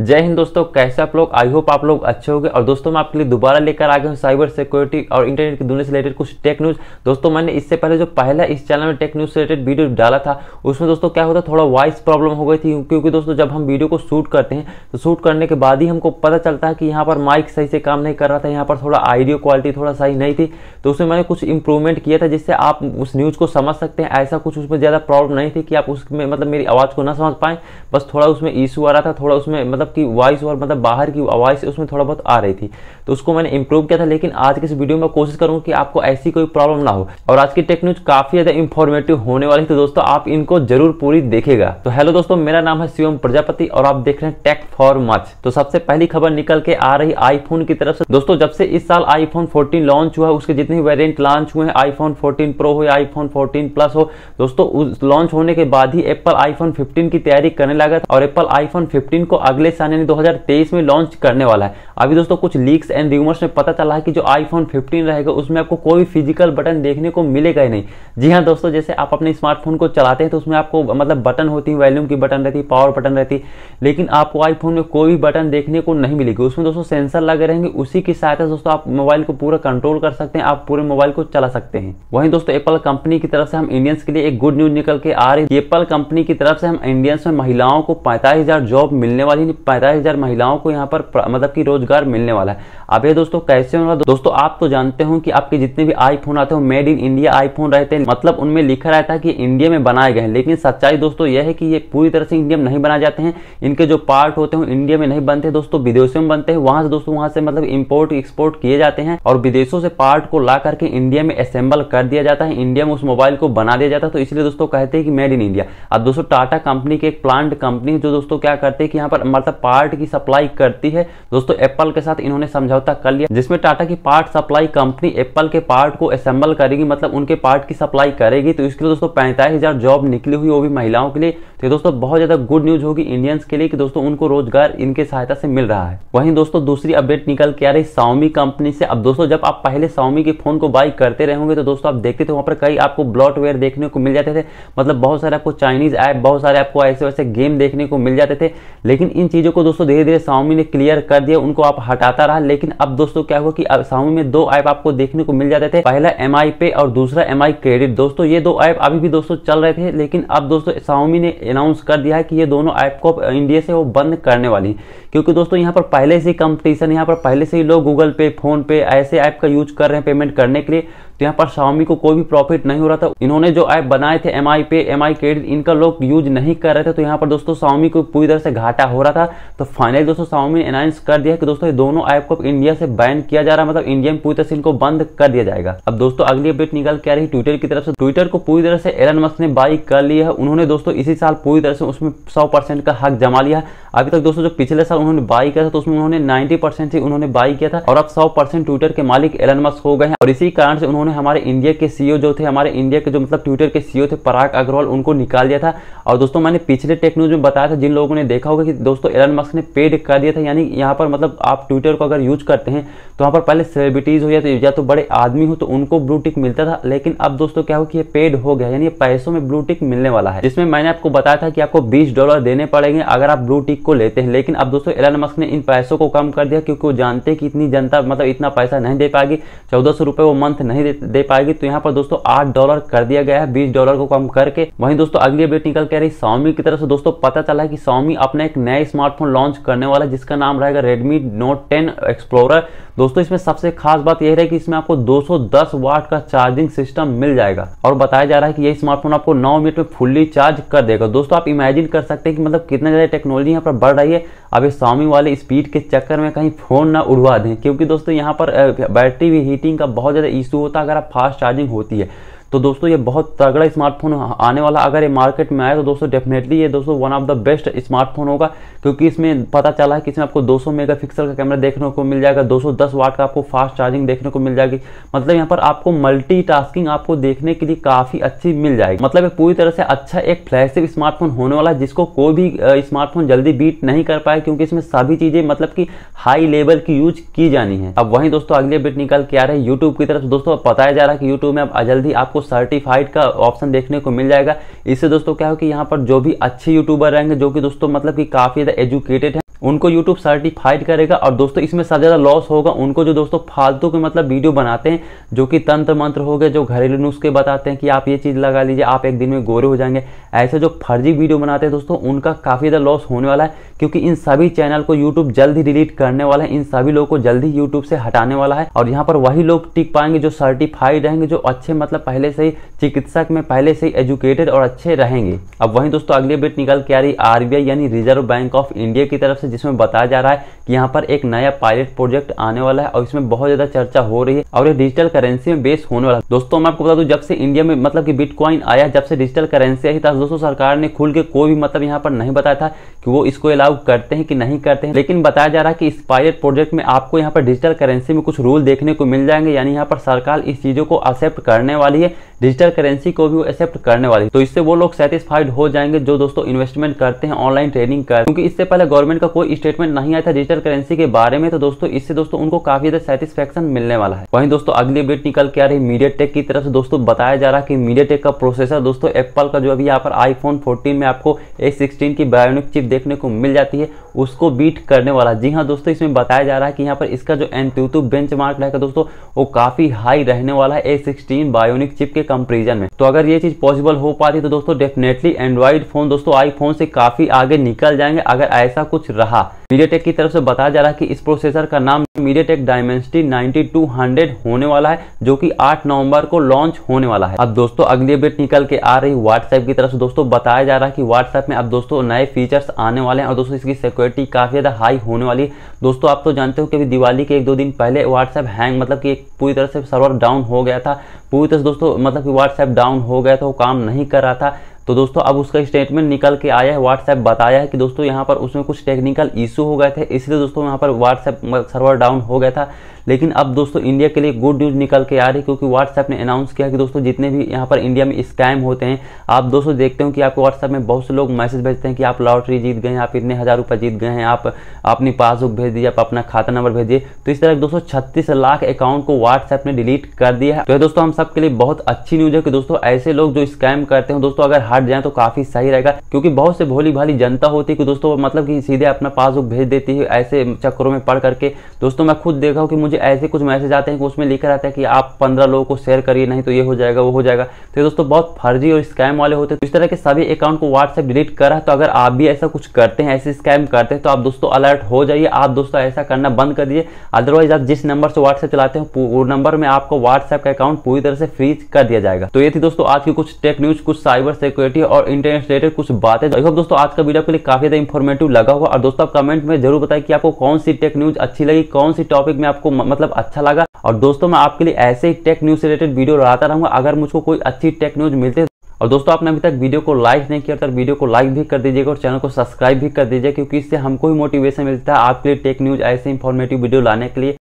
जय हिंद दोस्तों कैसे आप लोग आई होप आप लोग अच्छे होंगे और दोस्तों मैं आपके लिए दोबारा लेकर आ गया हूँ साइबर सिक्योरिटी और इंटरनेट की दुनिया से रिलेटेड कुछ टेक न्यूज़ दोस्तों मैंने इससे पहले जो पहला इस चैनल में टेक न्यूज़ से रिलेटेड वीडियो डाला था उसमें दोस्तों क्या होता थोड़ा वॉइस प्रॉब्लम हो गई थी क्योंकि दोस्तों जब हम वीडियो को शूट करते हैं तो शूट करने के बाद ही हमको पता चलता है कि यहाँ पर माइक सही से काम नहीं कर रहा था यहाँ पर थोड़ा आइडियो क्वालिटी थोड़ा सही नहीं थी तो उसमें मैंने कुछ इंप्रूवमेंट किया था जिससे आप उस न्यूज़ को समझ सकते हैं ऐसा कुछ उसमें ज़्यादा प्रॉब्लम नहीं थी कि आप उसमें मतलब मेरी आवाज़ को ना समझ पाएं बस थोड़ा उसमें इशू आ रहा था थोड़ा उसमें मतलब मतलब कि वॉइस और मतलब बाहर की वॉइस उसमें थोड़ा बहुत आ रही थी तो उसको मैंने इंप्रूव किया था लेकिन आज के इस वीडियो में कोशिश करूँ कि आपको ऐसी कोई प्रॉब्लम ना हो और आज की टेक काफ़ी ज़्यादा इंफॉर्मेटिव होने वाली है तो दोस्तों आप इनको जरूर पूरी देखेगा तो हेलो दोस्तों मेरा नाम है शिवम प्रजापति और आप देख रहे हैं टेक फॉर मच तो सबसे पहली खबर निकल के आ रही आईफोन की तरफ से दोस्तों जब से इस साल आईफोन 14 लॉन्च हुआ उसके जितने वेरियंट लॉन्च हुए हैं आईफोन 14 प्रो हो या आईफोन 14 प्लस हो दोस्तों लॉन्च होने के बाद ही एप्पल आईफोन 15 की तैयारी करने लगा था और एप्पल आईफोन 15 को अगले साल यानी 2023 में लॉन्च करने वाला है अभी दोस्तों कुछ लीक्स एंड र्यूमर्स में पता चला है कि जो आईफोन 15 रहेगा उसमें आपको कोई फिजिकल बटन देखने को मिलेगा ही नहीं जी हाँ दोस्तों जैसे आप अपने स्मार्टफोन को चलाते हैं तो उसमें आपको मतलब बटन होती है वॉल्यूम की बटन रहती है पावर बटन रहती है लेकिन आपको आईफोन में कोई भी बटन देखने को नहीं मिलेगी उसमें दोस्तों सेंसर लगे रहेंगे उसी की सहायता दोस्तों आप मोबाइल को पूरा कंट्रोल कर सकते हैं आप पूरे मोबाइल को चला सकते हैं वहीं दोस्तों एप्पल कंपनी की तरफ से हम इंडियंस के लिए एक गुड न्यूज निकल के आ रही है एप्पल कंपनी की तरफ से हम इंडियंस में महिलाओं को पैंतालीस हजार जॉब मिलने वाली पैंतालीस हज़ार महिलाओं को यहाँ पर मतलब कि रोजगार मिलने वाला है अब ये दोस्तों कैसे होने वाला दोस्तों आप तो जानते हो कि आपके जितने भी आईफोन आते हो मेड इन इंडिया आईफोन रहते हैं मतलब उनमें लिखा रहता है कि इंडिया में बनाए गए हैं लेकिन सच्चाई दोस्तों यह है कि ये पूरी तरह से इंडिया में नहीं बनाए जाते हैं इनके जो पार्ट होते हैं इंडिया में नहीं बनते दोस्तों विदेशों में बनते हैं वहां से दोस्तों वहां से मतलब इम्पोर्ट एक्सपोर्ट किए जाते हैं और विदेशों से पार्ट को ला करके इंडिया में असेंबल कर दिया जाता है इंडिया में उस मोबाइल को बना दिया जाता है तो इसलिए दोस्तों कहते हैं कि मेड इन इंडिया अब दोस्तों टाटा कंपनी के एक प्लांट कंपनी जो दोस्तों क्या करते हैं कि यहाँ पर मतलब पार्ट की सप्लाई करती है दोस्तों एप्पल के साथ इन्होंने समझौता कर लिया जिसमें टाटा की पार्ट सप्लाई कंपनी एप्पल के पार्ट को असेंबल करेगी मतलब उनके पार्ट की सप्लाई करेगी तो इसके लिए दोस्तों पैंतालीस हजार जॉब निकली हुई वो भी महिलाओं के लिए तो दोस्तों बहुत ज्यादा गुड न्यूज होगी इंडियंस के लिए कि दोस्तों उनको रोजगार इनके सहायता से मिल रहा है वहीं दोस्तों दूसरी अपडेट निकल के आ रही साउमी कंपनी से अब दोस्तों जब आप पहले साउमी के फोन को बाई करते रहोगे तो दोस्तों आप देखते थे वहां पर कई आपको ब्लॉटवेयर देखने को मिल जाते थे मतलब बहुत सारे आपको चाइनीज ऐप बहुत सारे आपको ऐसे वैसे गेम देखने को मिल जाते थे लेकिन इन चीजों चीज़ों को दोस्तों धीरे धीरे स्वामी ने क्लियर कर दिया उनको आप हटाता रहा लेकिन अब दोस्तों क्या हुआ कि अब स्वामी में दो ऐप आपको देखने को मिल जाते थे पहला एम पे और दूसरा एम क्रेडिट दोस्तों ये दो ऐप अभी भी दोस्तों चल रहे थे लेकिन अब दोस्तों स्वामी ने अनाउंस कर दिया है कि ये दोनों ऐप को इंडिया से वो बंद करने वाली क्योंकि दोस्तों यहाँ पर पहले से ही कंपटीशन यहाँ पर पहले से ही लोग गूगल पे फोन पे ऐसे ऐप का यूज कर रहे हैं पेमेंट करने के लिए तो यहाँ पर स्वामी को कोई भी प्रॉफिट नहीं हो रहा था इन्होंने जो ऐप बनाए थे एम आई पे एम आई क्रेडिट इनका लोग यूज नहीं कर रहे थे तो यहाँ पर दोस्तों स्वामी को पूरी तरह से घाटा हो रहा था तो फाइनली दोस्तों स्वामी ने अनाउंस कर दिया कि दोस्तों दोनों ऐप को इंडिया से बैन किया जा रहा है मतलब इंडिया में पूरी तरह से इनको बंद कर दिया जाएगा अब दोस्तों अगली अपडेट निकल के आ रही ट्विटर की तरफ से ट्विटर को पूरी तरह से एलन मस्क ने बाई कर लिया है उन्होंने दोस्तों इसी साल पूरी तरह से उसमें सौ परसेंट का हक जमा लिया अभी तक दोस्तों जो पिछले साल उन्होंने बाई किया था तो उसमें उन्होंने नाइन्टी परसेंट उन्होंने बाई किया था और अब सौ परसेंट ट्विटर के मालिक एलन मस्क हो गए हैं और इसी कारण से उन्होंने उन्होंने हमारे इंडिया के सीईओ e जो थे हमारे इंडिया के जो मतलब ट्विटर के सीईओ e थे पराग अग्रवाल उनको निकाल दिया था और दोस्तों मैंने पिछले टेक्नोलॉजी में बताया था जिन लोगों ने देखा होगा कि दोस्तों एलन मस्क ने पेड कर दिया था यानी यहाँ पर मतलब आप ट्विटर को अगर यूज करते हैं तो वहाँ पर पहले सेलिब्रिटीज़ हो या तो या तो बड़े आदमी हो तो उनको ब्लू टिक मिलता था लेकिन अब दोस्तों क्या हो कि ये पेड हो गया यानी पैसों में ब्लू टिक मिलने वाला है जिसमें मैंने आपको बताया था कि आपको बीस डॉलर देने पड़ेंगे अगर आप ब्लू टिक को लेते हैं लेकिन अब दोस्तों एलन मस्क ने इन पैसों को कम कर दिया क्योंकि वो जानते हैं कि इतनी जनता मतलब इतना पैसा नहीं दे पाएगी चौदह सौ वो मंथ नहीं देते दे पाएगी तो यहाँ पर दोस्तों आठ डॉलर कर दिया गया है बीस डॉलर को कम करके वहीं दोस्तों अगली अपडेट निकल के रही सौमी की तरफ से दोस्तों पता चला है कि सौमी अपना एक नया स्मार्टफोन लॉन्च करने वाला जिसका नाम रहेगा रेडमी नोट टेन एक्सप्लोरर दोस्तों इसमें सबसे खास बात यह है कि इसमें आपको 210 वाट का चार्जिंग सिस्टम मिल जाएगा और बताया जा रहा है कि यह स्मार्टफोन आपको 9 मिनट में फुल्ली चार्ज कर देगा दोस्तों आप इमेजिन कर सकते हैं कि मतलब कितना ज्यादा टेक्नोलॉजी यहाँ पर बढ़ रही है अब ये स्वामी वाले स्पीड के चक्कर में कहीं फ़ोन ना उड़वा दें क्योंकि दोस्तों यहाँ पर बैटरी भी हीटिंग का बहुत ज़्यादा इशू होता है अगर आप फास्ट चार्जिंग होती है तो दोस्तों ये बहुत तगड़ा स्मार्टफोन आने वाला अगर ये मार्केट में आए तो दोस्तों डेफिनेटली ये दोस्तों one of the best smartphone होगा क्योंकि इसमें पता चला है कि इसमें आपको 200 मेगापिक्सल का कैमरा देखने को मिल जाएगा 210 वाट का आपको फास्ट चार्जिंग देखने को मिल जाएगी मतलब यहाँ पर आपको मल्टी आपको देखने के लिए काफ़ी अच्छी मिल जाएगी मतलब पूरी तरह से अच्छा एक फ्लैगशिप स्मार्टफोन होने वाला है जिसको कोई भी स्मार्टफोन जल्दी बीट नहीं कर पाए क्योंकि इसमें सभी चीज़ें मतलब की हाई लेवल की यूज की जानी है अब वहीं दोस्तों अगले बीट निकल के आ रहे हैं यूट्यूब की तरफ दोस्तों बताया जा रहा है कि यूट्यूब में अब जल्दी आपको आपको सर्टिफाइड का ऑप्शन देखने को मिल जाएगा इससे दोस्तों क्या हो कि यहाँ पर जो भी अच्छे यूट्यूबर रहेंगे जो कि दोस्तों मतलब कि काफ़ी ज़्यादा एजुकेटेड है उनको YouTube सर्टिफाइड करेगा और दोस्तों इसमें सबसे ज़्यादा लॉस होगा उनको जो दोस्तों फालतू के मतलब वीडियो बनाते हैं जो कि तंत्र मंत्र हो गए जो घरेलू नुस्खे बताते हैं कि आप ये चीज़ लगा लीजिए आप एक दिन में गोरे हो जाएंगे ऐसे जो फर्जी वीडियो बनाते हैं दोस्तों उनका काफ़ी ज़्यादा लॉस होने वाला है क्योंकि इन सभी चैनल को यूट्यूब जल्द ही डिलीट करने वाला है इन सभी लोगों को जल्द ही यूट्यूब से हटाने वाला है और यहाँ पर वही लोग टिक पाएंगे जो सर्टिफाइड रहेंगे जो अच्छे मतलब पहले पहले से ही चिकित्सक में पहले से ही एजुकेटेड और अच्छे रहेंगे अब वहीं दोस्तों अगली अपडेट निकल के आ रही आरबीआई यानी रिजर्व बैंक ऑफ इंडिया की तरफ से जिसमें बताया जा रहा है कि यहाँ पर एक नया पायलट प्रोजेक्ट आने वाला है और इसमें बहुत ज्यादा चर्चा हो रही है और ये डिजिटल करेंसी में बेस होने वाला है दोस्तों मैं आपको बता दूं जब से इंडिया में मतलब कि बिटकॉइन आया जब से डिजिटल करेंसी आई था दोस्तों सरकार ने खुल के कोई भी मतलब यहाँ पर नहीं बताया था कि वो इसको अलाउ करते हैं कि नहीं करते हैं लेकिन बताया जा रहा है कि इस पायलट प्रोजेक्ट में आपको यहाँ पर डिजिटल करेंसी में कुछ रूल देखने को मिल जाएंगे यानी यहाँ पर सरकार इस चीजों को एक्सेप्ट करने वाली है डिजिटल करेंसी को भी वो एक्सेप्ट करने वाली तो इससे वो लोग सेटिस्फाइड हो जाएंगे जो दोस्तों इन्वेस्टमेंट करते हैं ऑनलाइन ट्रेडिंग कर क्योंकि इससे पहले गवर्नमेंट का कोई स्टेटमेंट नहीं आया था डिजिटल करेंसी के बारे में तो दोस्तों इससे दोस्तों उनको काफी ज्यादा सेटिस्फेक्शन मिलने वाला है वहीं दोस्तों अगली अपडेट निकल के आ रही मीडिया टेक की तरफ से दोस्तों बताया जा रहा है कि मीडिया टेक का प्रोसेसर दोस्तों एप्पल का जो अभी यहाँ पर आईफोन फोर्टीन में आपको ए सिक्सटीन की बायोनिक चिप देखने को मिल जाती है उसको बीट करने वाला जी हाँ दोस्तों इसमें बताया जा रहा है कि यहाँ पर इसका जो टू बेंच मार्क रहेगा दोस्तों वो काफी हाई रहने वाला है ए सिक्सटीन बायोनिक चिप के कंपेरिजन में तो अगर ये चीज पॉसिबल हो पाती तो दोस्तों डेफिनेटली एंड्रॉइड फोन दोस्तों आईफोन से काफी आगे निकल जाएंगे अगर ऐसा कुछ रहा मीडियाटेक की तरफ से बताया जा रहा है कि इस प्रोसेसर का नाम मीडियाटेक डायमेंसिटी 9200 होने वाला है जो कि 8 नवंबर को लॉन्च होने वाला है अब दोस्तों अगली अपडेट निकल के आ रही व्हाट्सएप की तरफ से दोस्तों बताया जा रहा है कि व्हाट्सएप में अब दोस्तों नए फीचर्स आने वाले हैं और दोस्तों इसकी सिक्योरिटी काफी ज्यादा हाई होने वाली है दोस्तों आप तो जानते हो कि दिवाली के एक दो दिन पहले व्हाट्सएप हैंग मतलब की पूरी तरह से सर्वर डाउन हो गया था पूरी तरह से दोस्तों मतलब कि व्हाट्सएप डाउन हो गया था वो काम नहीं कर रहा था तो दोस्तों अब उसका स्टेटमेंट निकल के आया है व्हाट्सएप बताया है कि दोस्तों यहाँ पर उसमें कुछ टेक्निकल इशू हो गए थे इसलिए दोस्तों यहाँ पर व्हाट्सएप सर्वर डाउन हो गया था लेकिन अब दोस्तों इंडिया के लिए गुड न्यूज़ निकल के आ रही है क्योंकि व्हाट्सएप ने अनाउंस किया कि दोस्तों जितने भी यहाँ पर इंडिया में स्कैम होते हैं आप दोस्तों देखते हो कि आपको व्हाट्सएप में बहुत से लोग मैसेज भेजते हैं कि आप लॉटरी जीत गए हैं आप इतने हज़ार रुपये जीत गए हैं आप अपनी पासबुक भेज दीजिए आप अपना खाता नंबर भेजिए तो इस तरह दोस्तों छत्तीस लाख अकाउंट को व्हाट्सएप ने डिलीट कर दिया है तो दोस्तों हम सबके लिए बहुत अच्छी न्यूज़ है कि दोस्तों ऐसे लोग जो स्कैम करते हैं दोस्तों अगर हट जाए तो काफ़ी सही रहेगा क्योंकि बहुत से भोली भाली जनता होती है कि दोस्तों मतलब कि सीधे अपना पासबुक भेज देती है ऐसे चक्करों में पढ़ करके दोस्तों मैं खुद देखा हूँ कि मुझे मुझे ऐसे कुछ मैसेज आते हैं कि उसमें लिखा रहता है कि आप पंद्रह लोगों को शेयर करिए नहीं तो ये हो जाएगा वो हो जाएगा तो ये दोस्तों बहुत फर्जी और स्कैम वाले होते हैं तो इस तरह के सभी अकाउंट को व्हाट्सएप डिलीट कर रहा है तो अगर आप भी ऐसा कुछ करते हैं ऐसे स्कैम करते हैं तो आप दोस्तों अलर्ट हो जाइए आप दोस्तों ऐसा करना बंद कर दीजिए अदरवाइज आप जिस नंबर से व्हाट्सएप चलाते हैं वो नंबर में आपको व्हाट्सएप का अकाउंट पूरी तरह से फ्रीज कर दिया जाएगा तो ये थी दोस्तों आज की कुछ टेक न्यूज कुछ साइबर सिक्योरिटी और इंटरनेट रिलेटेड कुछ बातें आई होप दोस्तों आज का वीडियो के लिए काफी ज्यादा इंफॉर्मेटिव लगा होगा और दोस्तों आप कमेंट में जरूर बताए कि आपको कौन सी टेक न्यूज अच्छी लगी कौन सी टॉपिक में आपको मतलब अच्छा लगा और दोस्तों मैं आपके लिए ऐसे ही टेक न्यूज से रिलेटेड वीडियो लाता रहूंगा अगर मुझको कोई अच्छी टेक न्यूज मिलते और दोस्तों आपने अभी तक वीडियो को लाइक नहीं किया तो वीडियो को लाइक भी कर दीजिएगा और चैनल को सब्सक्राइब भी कर दीजिए क्योंकि इससे हमको ही मोटिवेशन मिलता है आपके लिए टेक न्यूज ऐसे इंफॉर्मेटिव वीडियो लाने के लिए